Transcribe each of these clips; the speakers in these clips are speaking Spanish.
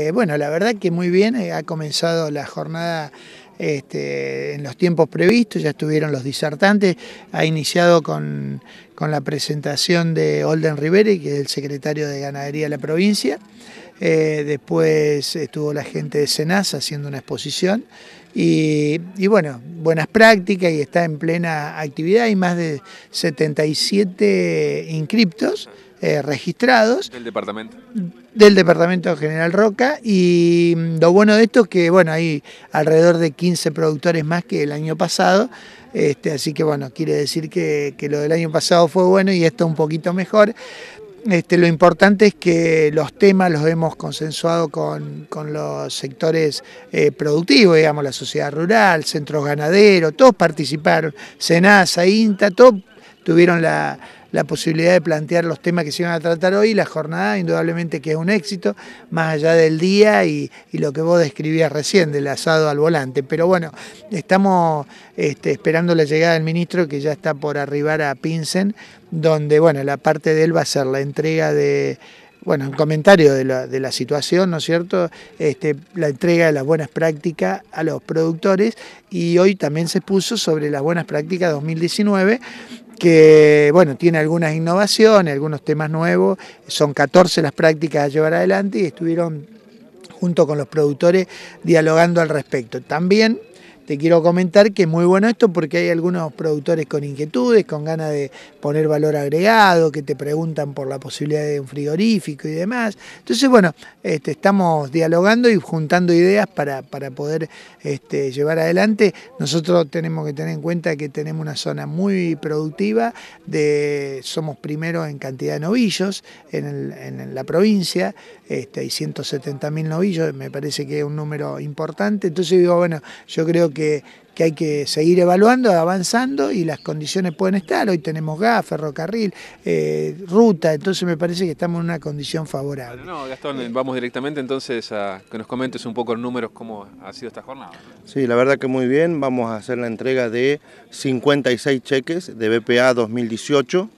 Eh, bueno, la verdad que muy bien, eh, ha comenzado la jornada este, en los tiempos previstos, ya estuvieron los disertantes, ha iniciado con con la presentación de Olden Riveri, que es el secretario de Ganadería de la provincia. Eh, después estuvo la gente de Senasa haciendo una exposición. Y, bueno, buenas prácticas y está en plena actividad. Hay más de 77 inscriptos eh, registrados. ¿Del departamento? Del departamento General Roca. Y lo bueno de esto es que, bueno, hay alrededor de 15 productores más que el año pasado. Este, así que bueno, quiere decir que, lo del año pasado fue bueno y esto un poquito mejor. Este, lo importante es que los temas los hemos consensuado con, los sectores eh, productivos, digamos, la sociedad rural, centros ganaderos, todos participaron, Senasa, INTA, todos tuvieron la, la posibilidad de plantear los temas que se iban a tratar hoy, la jornada indudablemente que es un éxito, más allá del día y, lo que vos describías recién del asado al volante. Pero bueno, estamos este, esperando la llegada del ministro que ya está por arribar a Pinsen, donde bueno, la parte de él va a ser la entrega de bueno, un comentario de la, situación, ¿no es cierto? Este, la entrega de las buenas prácticas a los productores y hoy también se puso sobre las buenas prácticas 2019 que bueno, tiene algunas innovaciones, algunos temas nuevos, son 14 las prácticas a llevar adelante y estuvieron junto con los productores dialogando al respecto. También te quiero comentar que es muy bueno esto porque hay algunos productores con inquietudes, con ganas de poner valor agregado, que te preguntan por la posibilidad de un frigorífico y demás. Entonces, bueno, este, estamos dialogando y juntando ideas para, para poder este, llevar adelante. Nosotros tenemos que tener en cuenta que tenemos una zona muy productiva, somos primero en cantidad de novillos en, la provincia, este, hay 170.000 novillos, me parece que es un número importante. Entonces digo, bueno, yo creo que que, hay que seguir evaluando, avanzando y las condiciones pueden estar. Hoy tenemos gas, ferrocarril, eh, ruta, entonces me parece que estamos en una condición favorable. Bueno, no, Gastón, vamos directamente entonces a que nos comentes un poco los números cómo ha sido esta jornada. Sí, la verdad que muy bien, vamos a hacer la entrega de 56 cheques de BPA 2018.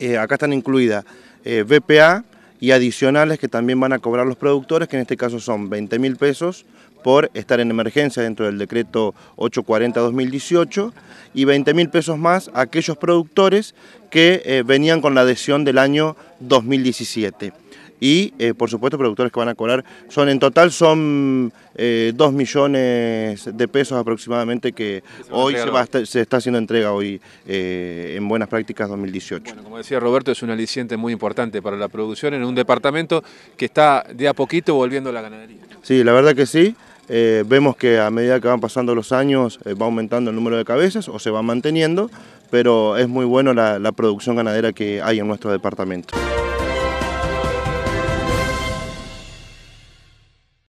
Eh, acá están incluidas eh, BPA y adicionales que también van a cobrar los productores, que en este caso son 20 mil pesos por estar en emergencia dentro del decreto 840-2018 y 20 mil pesos más a aquellos productores que eh, venían con la adhesión del año 2017 y eh, por supuesto productores que van a colar son en total son 2 eh, millones de pesos aproximadamente que hoy se, está haciendo entrega hoy en Buenas Prácticas 2018. Bueno, como decía Roberto, es un aliciente muy importante para la producción en un departamento que está de a poquito volviendo a la ganadería. Sí, la verdad que sí. Eh, vemos que a medida que van pasando los años eh, va aumentando el número de cabezas o se va manteniendo, pero es muy bueno la producción ganadera que hay en nuestro departamento.